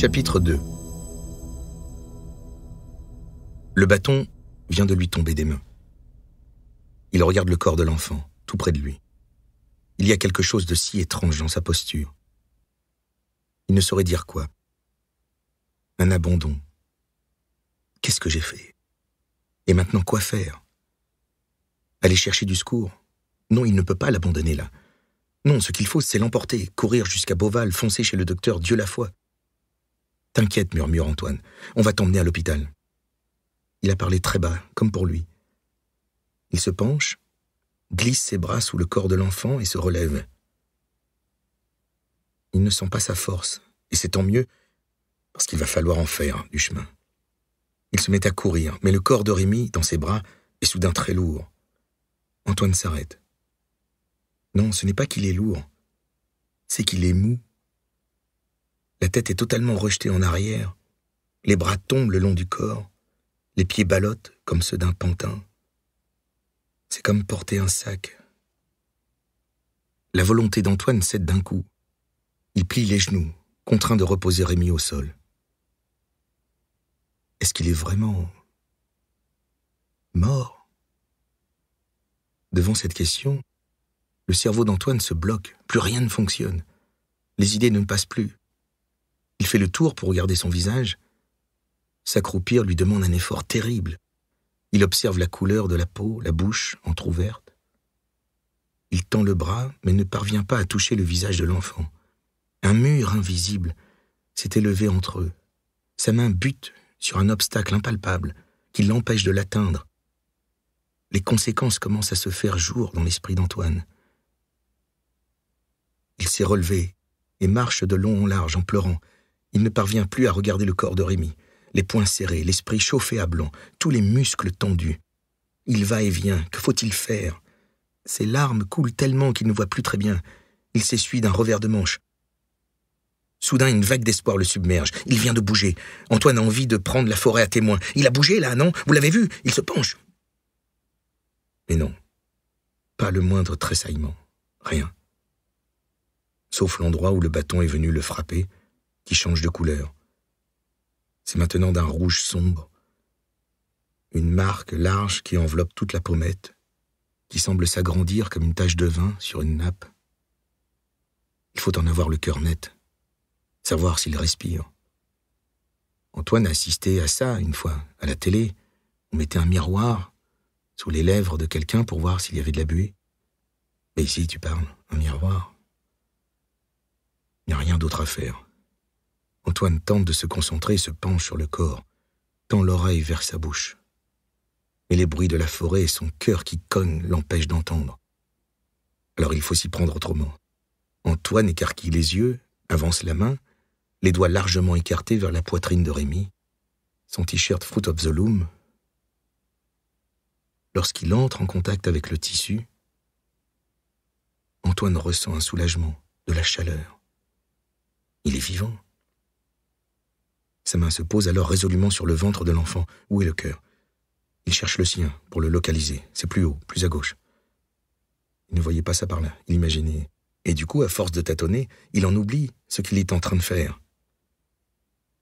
Chapitre 2 Le bâton vient de lui tomber des mains. Il regarde le corps de l'enfant, tout près de lui. Il y a quelque chose de si étrange dans sa posture. Il ne saurait dire quoi. Un abandon. Qu'est-ce que j'ai fait Et maintenant quoi faire Aller chercher du secours Non, il ne peut pas l'abandonner là. Non, ce qu'il faut, c'est l'emporter, courir jusqu'à Beauval, foncer chez le docteur Dieu la foi. T'inquiète, murmure Antoine. On va t'emmener à l'hôpital. Il a parlé très bas, comme pour lui. Il se penche, glisse ses bras sous le corps de l'enfant et se relève. Il ne sent pas sa force, et c'est tant mieux, parce qu'il va falloir en faire du chemin. Il se met à courir, mais le corps de Rémi, dans ses bras, est soudain très lourd. Antoine s'arrête. Non, ce n'est pas qu'il est lourd, c'est qu'il est mou la tête est totalement rejetée en arrière. Les bras tombent le long du corps. Les pieds ballottent comme ceux d'un pantin. C'est comme porter un sac. La volonté d'Antoine cède d'un coup. Il plie les genoux, contraint de reposer Rémi au sol. Est-ce qu'il est vraiment mort Devant cette question, le cerveau d'Antoine se bloque, plus rien ne fonctionne. Les idées ne passent plus. Il fait le tour pour regarder son visage. S'accroupir lui demande un effort terrible. Il observe la couleur de la peau, la bouche entr'ouverte. Il tend le bras, mais ne parvient pas à toucher le visage de l'enfant. Un mur invisible s'est élevé entre eux. Sa main bute sur un obstacle impalpable qui l'empêche de l'atteindre. Les conséquences commencent à se faire jour dans l'esprit d'Antoine. Il s'est relevé et marche de long en large en pleurant, il ne parvient plus à regarder le corps de Rémi, les poings serrés, l'esprit chauffé à blanc, tous les muscles tendus. Il va et vient, que faut-il faire Ses larmes coulent tellement qu'il ne voit plus très bien. Il s'essuie d'un revers de manche. Soudain, une vague d'espoir le submerge. Il vient de bouger. Antoine a envie de prendre la forêt à témoin. Il a bougé là, non Vous l'avez vu Il se penche. Mais non. Pas le moindre tressaillement. Rien. Sauf l'endroit où le bâton est venu le frapper, qui change de couleur. C'est maintenant d'un rouge sombre. Une marque large qui enveloppe toute la pommette, qui semble s'agrandir comme une tache de vin sur une nappe. Il faut en avoir le cœur net, savoir s'il respire. Antoine a assisté à ça une fois, à la télé. On mettait un miroir sous les lèvres de quelqu'un pour voir s'il y avait de la buée. Mais ici, tu parles, un miroir. Il n'y a rien d'autre à faire. Antoine tente de se concentrer et se penche sur le corps, tend l'oreille vers sa bouche. Mais les bruits de la forêt et son cœur qui cogne l'empêchent d'entendre. Alors il faut s'y prendre autrement. Antoine écarquille les yeux, avance la main, les doigts largement écartés vers la poitrine de Rémi. Son t-shirt Fruit of the Loom. Lorsqu'il entre en contact avec le tissu, Antoine ressent un soulagement, de la chaleur. Il est vivant. Sa main se pose alors résolument sur le ventre de l'enfant. Où est le cœur Il cherche le sien pour le localiser. C'est plus haut, plus à gauche. Il ne voyait pas ça par là, il imaginait. Et du coup, à force de tâtonner, il en oublie ce qu'il est en train de faire.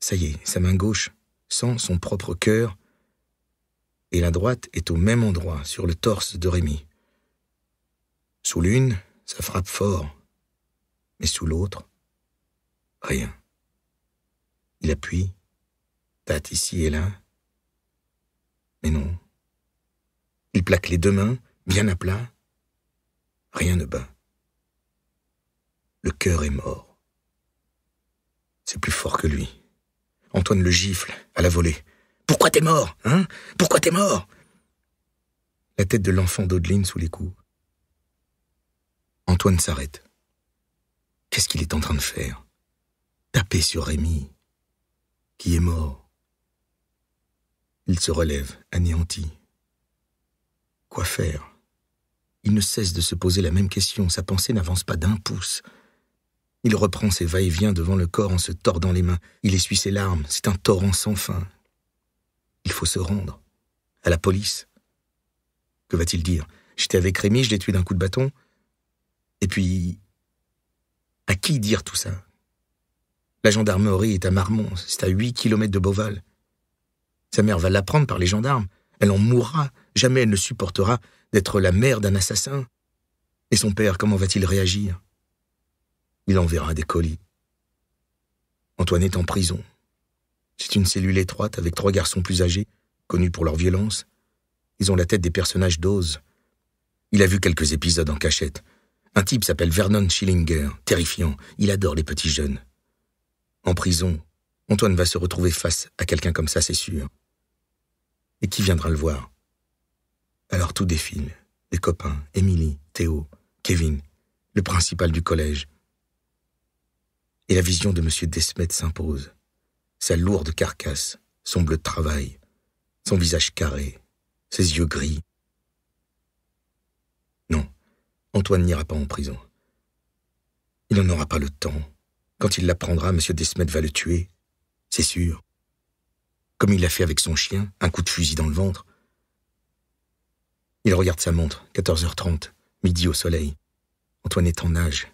Ça y est, sa main gauche sent son propre cœur, et la droite est au même endroit, sur le torse de Rémi. Sous l'une, ça frappe fort, mais sous l'autre, rien. Il appuie, Tate ici et là. Mais non. Il plaque les deux mains, bien à plat. Rien ne bat. Le cœur est mort. C'est plus fort que lui. Antoine le gifle, à la volée. Pourquoi t'es mort, hein Pourquoi t'es mort La tête de l'enfant d'Audeline sous les coups. Antoine s'arrête. Qu'est-ce qu'il est en train de faire Taper sur Rémi, qui est mort. Il se relève, anéanti. Quoi faire Il ne cesse de se poser la même question, sa pensée n'avance pas d'un pouce. Il reprend ses va-et-vient devant le corps en se tordant les mains. Il essuie ses larmes, c'est un torrent sans fin. Il faut se rendre. À la police. Que va-t-il dire J'étais avec Rémi, je l'ai tué d'un coup de bâton. Et puis. À qui dire tout ça La gendarmerie est à Marmont, c'est à 8 kilomètres de Beauval. Sa mère va l'apprendre par les gendarmes. Elle en mourra. Jamais elle ne supportera d'être la mère d'un assassin. Et son père, comment va-t-il réagir Il enverra des colis. Antoine est en prison. C'est une cellule étroite avec trois garçons plus âgés, connus pour leur violence. Ils ont la tête des personnages d'Oz. Il a vu quelques épisodes en cachette. Un type s'appelle Vernon Schillinger, terrifiant. Il adore les petits jeunes. En prison, Antoine va se retrouver face à quelqu'un comme ça, c'est sûr. Et qui viendra le voir Alors tout défile. Les copains, Émilie, Théo, Kevin, le principal du collège. Et la vision de M. Desmet s'impose. Sa lourde carcasse, son bleu de travail, son visage carré, ses yeux gris. Non, Antoine n'ira pas en prison. Il n'en aura pas le temps. Quand il l'apprendra, M. Desmet va le tuer, c'est sûr comme il l'a fait avec son chien, un coup de fusil dans le ventre. Il regarde sa montre, 14h30, midi au soleil. Antoine est en âge.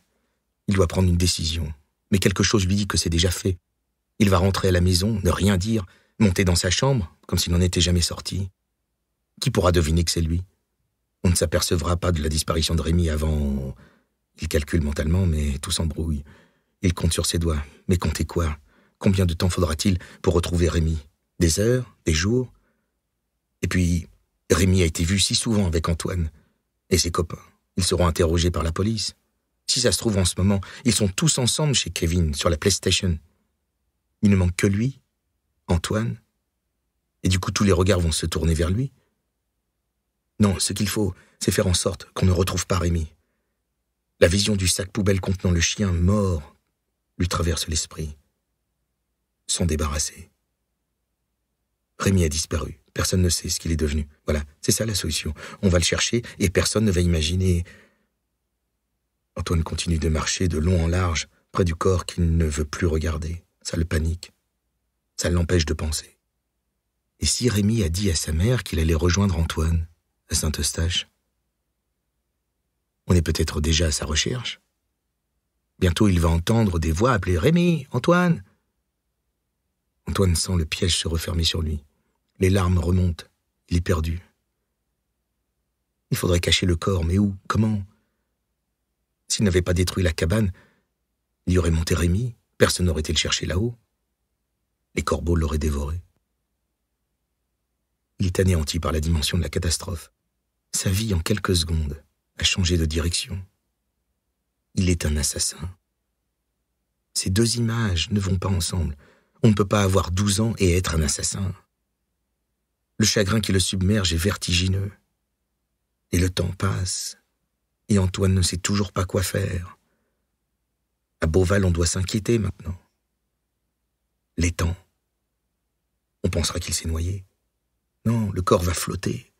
Il doit prendre une décision, mais quelque chose lui dit que c'est déjà fait. Il va rentrer à la maison, ne rien dire, monter dans sa chambre, comme s'il n'en était jamais sorti. Qui pourra deviner que c'est lui On ne s'apercevra pas de la disparition de Rémi avant... Il calcule mentalement, mais tout s'embrouille. Il compte sur ses doigts. Mais comptez quoi Combien de temps faudra-t-il pour retrouver Rémi des heures, des jours. Et puis, Rémi a été vu si souvent avec Antoine et ses copains. Ils seront interrogés par la police. Si ça se trouve en ce moment, ils sont tous ensemble chez Kevin, sur la PlayStation. Il ne manque que lui, Antoine. Et du coup, tous les regards vont se tourner vers lui. Non, ce qu'il faut, c'est faire en sorte qu'on ne retrouve pas Rémi. La vision du sac poubelle contenant le chien mort lui traverse l'esprit. S'en débarrasser. Rémi a disparu. Personne ne sait ce qu'il est devenu. Voilà, c'est ça la solution. On va le chercher et personne ne va imaginer. Antoine continue de marcher de long en large, près du corps qu'il ne veut plus regarder. Ça le panique. Ça l'empêche de penser. Et si Rémi a dit à sa mère qu'il allait rejoindre Antoine, à Saint-Eustache On est peut-être déjà à sa recherche. Bientôt il va entendre des voix appeler Rémi, Antoine. Antoine sent le piège se refermer sur lui. Les larmes remontent. Il est perdu. Il faudrait cacher le corps, mais où Comment S'il n'avait pas détruit la cabane, il y aurait monté Rémi. Personne n'aurait été le chercher là-haut. Les corbeaux l'auraient dévoré. Il est anéanti par la dimension de la catastrophe. Sa vie, en quelques secondes, a changé de direction. Il est un assassin. Ces deux images ne vont pas ensemble. On ne peut pas avoir 12 ans et être un assassin. Le chagrin qui le submerge est vertigineux. Et le temps passe, et Antoine ne sait toujours pas quoi faire. À Beauval, on doit s'inquiéter maintenant. L'étang. On pensera qu'il s'est noyé. Non, le corps va flotter.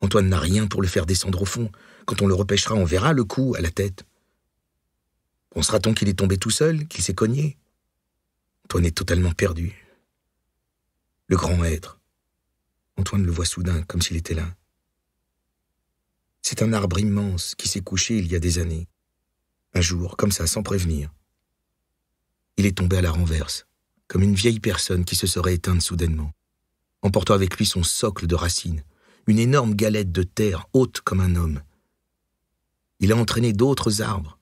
Antoine n'a rien pour le faire descendre au fond. Quand on le repêchera, on verra le coup à la tête. Pensera-t-on qu'il est tombé tout seul, qu'il s'est cogné Antoine est totalement perdu. Le grand être. Antoine le voit soudain, comme s'il était là. C'est un arbre immense qui s'est couché il y a des années. Un jour, comme ça, sans prévenir. Il est tombé à la renverse, comme une vieille personne qui se serait éteinte soudainement, emportant avec lui son socle de racines, une énorme galette de terre haute comme un homme. Il a entraîné d'autres arbres,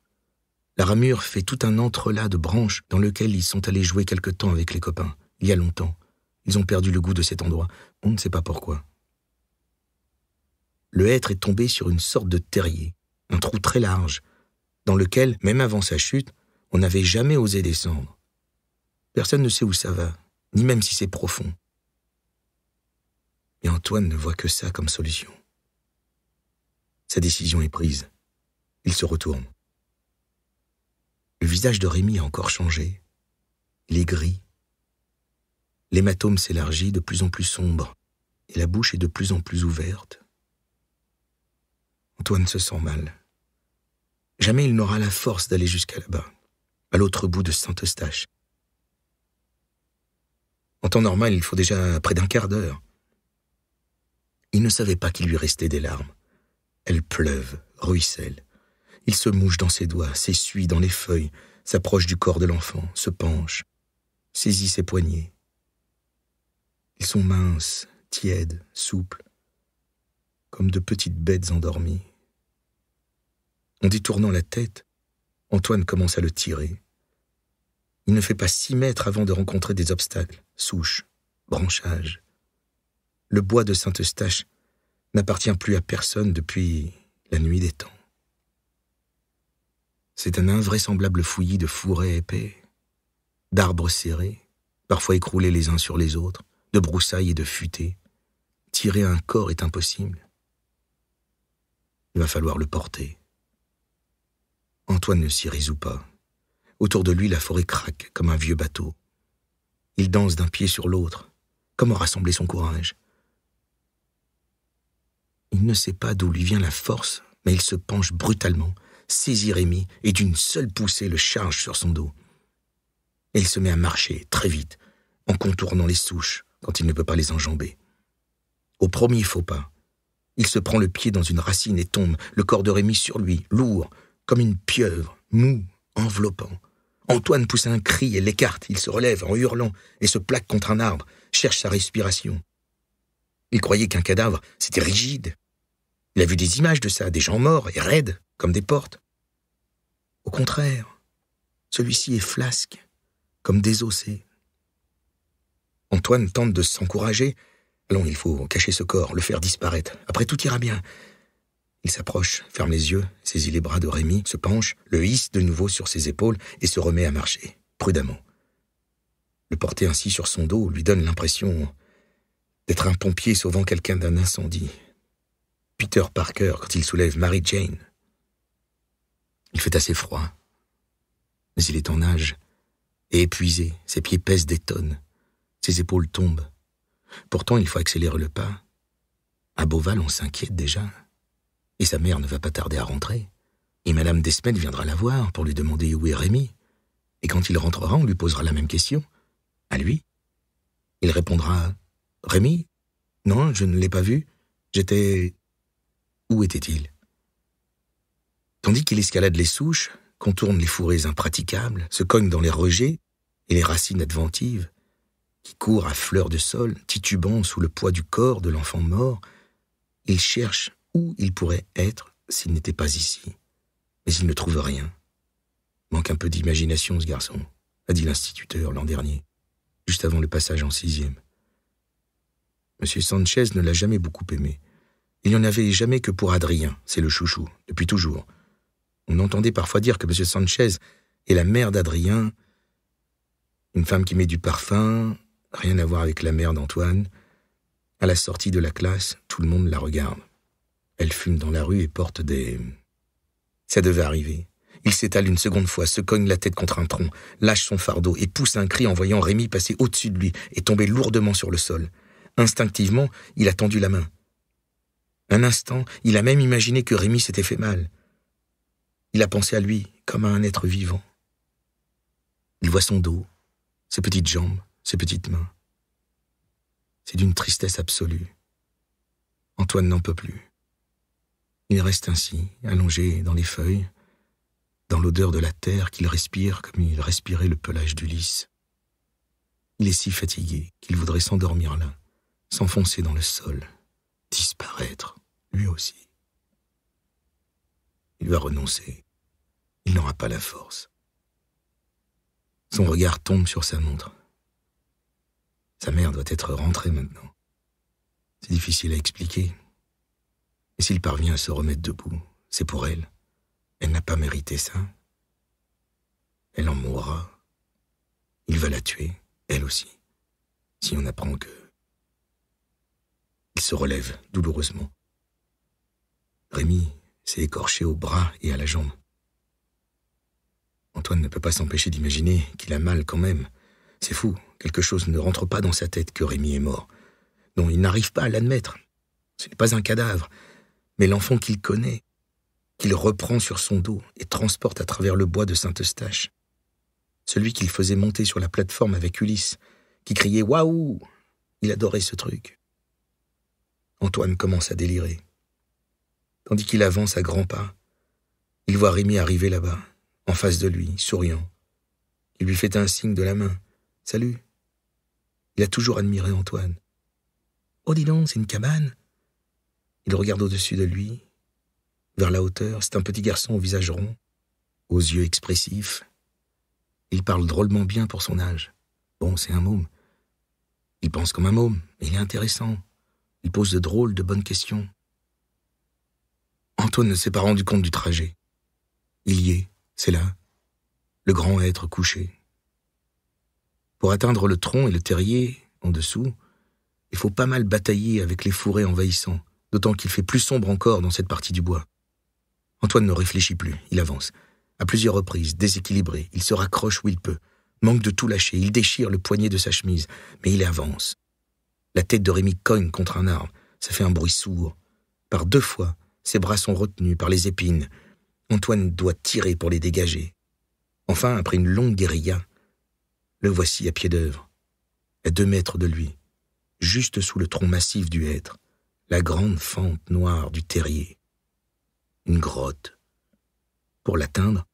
la ramure fait tout un entrelac de branches dans lequel ils sont allés jouer quelque temps avec les copains, il y a longtemps. Ils ont perdu le goût de cet endroit, on ne sait pas pourquoi. Le hêtre est tombé sur une sorte de terrier, un trou très large, dans lequel, même avant sa chute, on n'avait jamais osé descendre. Personne ne sait où ça va, ni même si c'est profond. Et Antoine ne voit que ça comme solution. Sa décision est prise. Il se retourne. Le visage de Rémi a encore changé. Il est gris. L'hématome s'élargit de plus en plus sombre et la bouche est de plus en plus ouverte. Antoine se sent mal. Jamais il n'aura la force d'aller jusqu'à là-bas, à l'autre bout de Saint-Eustache. En temps normal, il faut déjà près d'un quart d'heure. Il ne savait pas qu'il lui restait des larmes. Elles pleuvent, ruissellent. Il se mouche dans ses doigts, s'essuie dans les feuilles, s'approche du corps de l'enfant, se penche, saisit ses poignets. Ils sont minces, tièdes, souples, comme de petites bêtes endormies. En détournant la tête, Antoine commence à le tirer. Il ne fait pas six mètres avant de rencontrer des obstacles, souches, branchages. Le bois de Saint-Eustache n'appartient plus à personne depuis la nuit des temps. C'est un invraisemblable fouillis de fourrés épais, d'arbres serrés, parfois écroulés les uns sur les autres, de broussailles et de futaies. Tirer un corps est impossible. Il va falloir le porter. Antoine ne s'y résout pas. Autour de lui, la forêt craque comme un vieux bateau. Il danse d'un pied sur l'autre. Comment rassembler son courage Il ne sait pas d'où lui vient la force, mais il se penche brutalement, saisit Rémi et d'une seule poussée le charge sur son dos. Et Il se met à marcher très vite, en contournant les souches quand il ne peut pas les enjamber. Au premier faux pas, il se prend le pied dans une racine et tombe, le corps de Rémi sur lui, lourd, comme une pieuvre, mou, enveloppant. Antoine pousse un cri et l'écarte. Il se relève en hurlant et se plaque contre un arbre, cherche sa respiration. Il croyait qu'un cadavre, c'était rigide. Il a vu des images de ça, des gens morts et raides comme des portes. Au contraire, celui-ci est flasque, comme désossé. Antoine tente de s'encourager. Allons, il faut cacher ce corps, le faire disparaître. Après, tout ira bien. Il s'approche, ferme les yeux, saisit les bras de Rémi, se penche, le hisse de nouveau sur ses épaules et se remet à marcher, prudemment. Le porter ainsi sur son dos lui donne l'impression d'être un pompier sauvant quelqu'un d'un incendie. Peter Parker quand il soulève Mary Jane. Il fait assez froid. Mais il est en âge, et épuisé, ses pieds pèsent des tonnes, ses épaules tombent. Pourtant, il faut accélérer le pas. À Beauval, on s'inquiète déjà. Et sa mère ne va pas tarder à rentrer. Et Madame Desmet viendra la voir pour lui demander où est Rémi. Et quand il rentrera, on lui posera la même question. À lui. Il répondra Rémi Non, je ne l'ai pas vu. J'étais. Où était-il tandis qu'il escalade les souches, contourne les fourrés impraticables, se cogne dans les rejets et les racines adventives, qui courent à fleur de sol, titubant sous le poids du corps de l'enfant mort, il cherche où il pourrait être s'il n'était pas ici. Mais il ne trouve rien. Manque un peu d'imagination, ce garçon, a dit l'instituteur l'an dernier, juste avant le passage en sixième. Monsieur Sanchez ne l'a jamais beaucoup aimé. Il n'y en avait jamais que pour Adrien, c'est le chouchou, depuis toujours. On entendait parfois dire que M. Sanchez est la mère d'Adrien, une femme qui met du parfum, rien à voir avec la mère d'Antoine. À la sortie de la classe, tout le monde la regarde. Elle fume dans la rue et porte des... Ça devait arriver. Il s'étale une seconde fois, se cogne la tête contre un tronc, lâche son fardeau et pousse un cri en voyant Rémi passer au-dessus de lui et tomber lourdement sur le sol. Instinctivement, il a tendu la main. Un instant, il a même imaginé que Rémi s'était fait mal. Il a pensé à lui comme à un être vivant. Il voit son dos, ses petites jambes, ses petites mains. C'est d'une tristesse absolue. Antoine n'en peut plus. Il reste ainsi, allongé dans les feuilles, dans l'odeur de la terre qu'il respire comme il respirait le pelage du lys. Il est si fatigué qu'il voudrait s'endormir là, s'enfoncer dans le sol, disparaître, lui aussi. Il a renoncer, Il n'aura pas la force. Son regard tombe sur sa montre. Sa mère doit être rentrée maintenant. C'est difficile à expliquer. Et s'il parvient à se remettre debout, c'est pour elle. Elle n'a pas mérité ça. Elle en mourra. Il va la tuer, elle aussi, si on apprend que... Il se relève douloureusement. Rémi s'est écorché au bras et à la jambe. Antoine ne peut pas s'empêcher d'imaginer qu'il a mal quand même. C'est fou, quelque chose ne rentre pas dans sa tête que Rémi est mort. Non, il n'arrive pas à l'admettre. Ce n'est pas un cadavre, mais l'enfant qu'il connaît, qu'il reprend sur son dos et transporte à travers le bois de Saint-Eustache. Celui qu'il faisait monter sur la plateforme avec Ulysse, qui criait Waouh Il adorait ce truc. Antoine commence à délirer tandis qu'il avance à grands pas. Il voit Rémi arriver là-bas, en face de lui, souriant. Il lui fait un signe de la main. Salut. Il a toujours admiré Antoine. Oh, dis donc, c'est une cabane. Il regarde au-dessus de lui, vers la hauteur. C'est un petit garçon au visage rond, aux yeux expressifs. Il parle drôlement bien pour son âge. Bon, c'est un môme. Il pense comme un môme, mais il est intéressant. Il pose de drôles, de bonnes questions. Antoine ne s'est pas rendu compte du trajet. Il y est, c'est là, le grand être couché. Pour atteindre le tronc et le terrier, en dessous, il faut pas mal batailler avec les fourrés envahissants, d'autant qu'il fait plus sombre encore dans cette partie du bois. Antoine ne réfléchit plus, il avance. À plusieurs reprises, déséquilibré, il se raccroche où il peut, manque de tout lâcher, il déchire le poignet de sa chemise, mais il avance. La tête de Rémi cogne contre un arbre, ça fait un bruit sourd. Par deux fois, ses bras sont retenus par les épines. Antoine doit tirer pour les dégager. Enfin, après une longue guérilla, le voici à pied d'œuvre, à deux mètres de lui, juste sous le tronc massif du hêtre, la grande fente noire du terrier. Une grotte. Pour l'atteindre,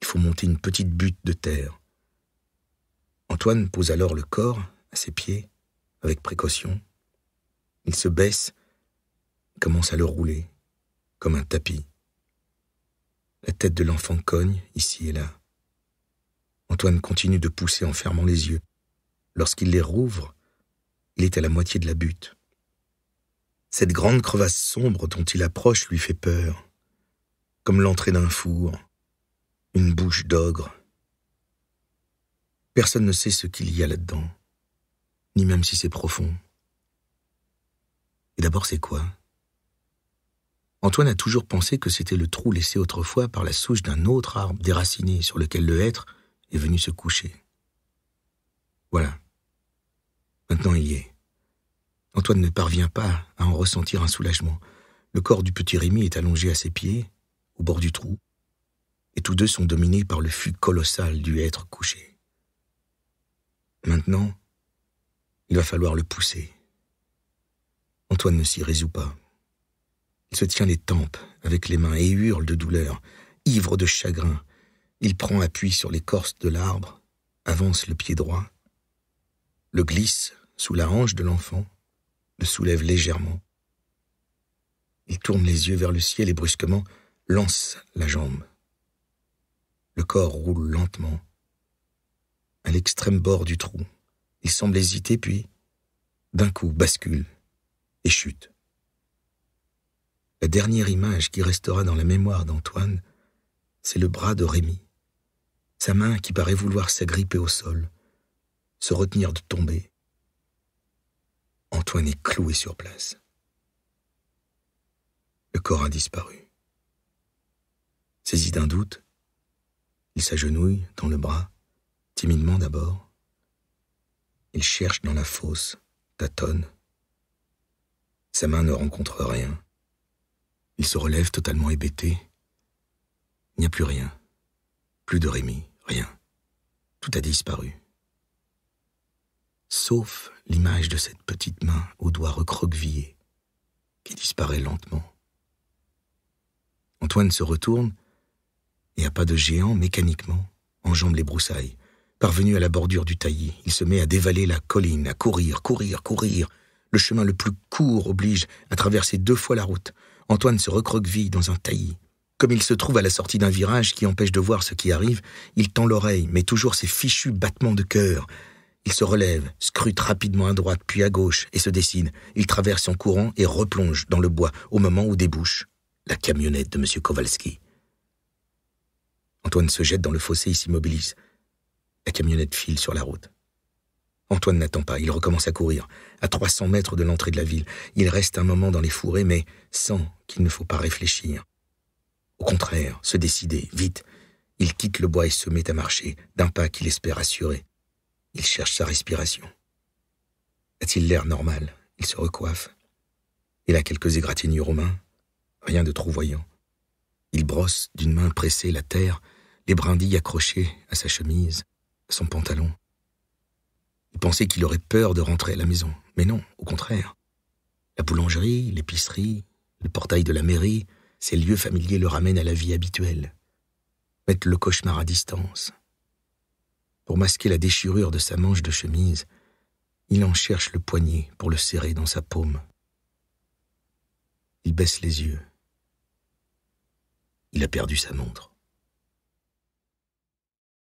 il faut monter une petite butte de terre. Antoine pose alors le corps à ses pieds, avec précaution. Il se baisse commence à le rouler, comme un tapis. La tête de l'enfant cogne ici et là. Antoine continue de pousser en fermant les yeux. Lorsqu'il les rouvre, il est à la moitié de la butte. Cette grande crevasse sombre dont il approche lui fait peur, comme l'entrée d'un four, une bouche d'ogre. Personne ne sait ce qu'il y a là-dedans, ni même si c'est profond. Et d'abord c'est quoi Antoine a toujours pensé que c'était le trou laissé autrefois par la souche d'un autre arbre déraciné sur lequel le hêtre est venu se coucher. Voilà. Maintenant il y est. Antoine ne parvient pas à en ressentir un soulagement. Le corps du petit Rémi est allongé à ses pieds, au bord du trou, et tous deux sont dominés par le fût colossal du hêtre couché. Maintenant, il va falloir le pousser. Antoine ne s'y résout pas se tient les tempes avec les mains et hurle de douleur, ivre de chagrin. Il prend appui sur l'écorce de l'arbre, avance le pied droit, le glisse sous la hanche de l'enfant, le soulève légèrement. Il tourne les yeux vers le ciel et brusquement lance la jambe. Le corps roule lentement. À l'extrême bord du trou, il semble hésiter puis, d'un coup, bascule et chute. La dernière image qui restera dans la mémoire d'Antoine, c'est le bras de Rémi, sa main qui paraît vouloir s'agripper au sol, se retenir de tomber. Antoine est cloué sur place. Le corps a disparu. Saisi d'un doute, il s'agenouille dans le bras, timidement d'abord. Il cherche dans la fosse, tâtonne. Sa main ne rencontre rien. Il se relève totalement hébété. Il n'y a plus rien. Plus de Rémi, rien. Tout a disparu. Sauf l'image de cette petite main aux doigts recroquevillés, qui disparaît lentement. Antoine se retourne et à pas de géant, mécaniquement, enjambe les broussailles. Parvenu à la bordure du taillis, il se met à dévaler la colline, à courir, courir, courir. Le chemin le plus court oblige à traverser deux fois la route. Antoine se recroqueville dans un taillis. Comme il se trouve à la sortie d'un virage qui empêche de voir ce qui arrive, il tend l'oreille, mais toujours ses fichus battements de cœur. Il se relève, scrute rapidement à droite puis à gauche et se dessine. Il traverse son courant et replonge dans le bois au moment où débouche la camionnette de M. Kowalski. Antoine se jette dans le fossé et s'immobilise. La camionnette file sur la route. Antoine n'attend pas, il recommence à courir. À 300 mètres de l'entrée de la ville, il reste un moment dans les fourrés, mais sans qu'il ne faut pas réfléchir. Au contraire, se décider, vite. Il quitte le bois et se met à marcher, d'un pas qu'il espère assurer. Il cherche sa respiration. A-t-il l'air normal Il se recoiffe. Il a quelques égratignures aux mains, rien de trop voyant. Il brosse d'une main pressée la terre, les brindilles accrochées à sa chemise, son pantalon. Il pensait qu'il aurait peur de rentrer à la maison. Mais non, au contraire. La boulangerie, l'épicerie, le portail de la mairie, ces lieux familiers le ramènent à la vie habituelle, mettent le cauchemar à distance. Pour masquer la déchirure de sa manche de chemise, il en cherche le poignet pour le serrer dans sa paume. Il baisse les yeux. Il a perdu sa montre.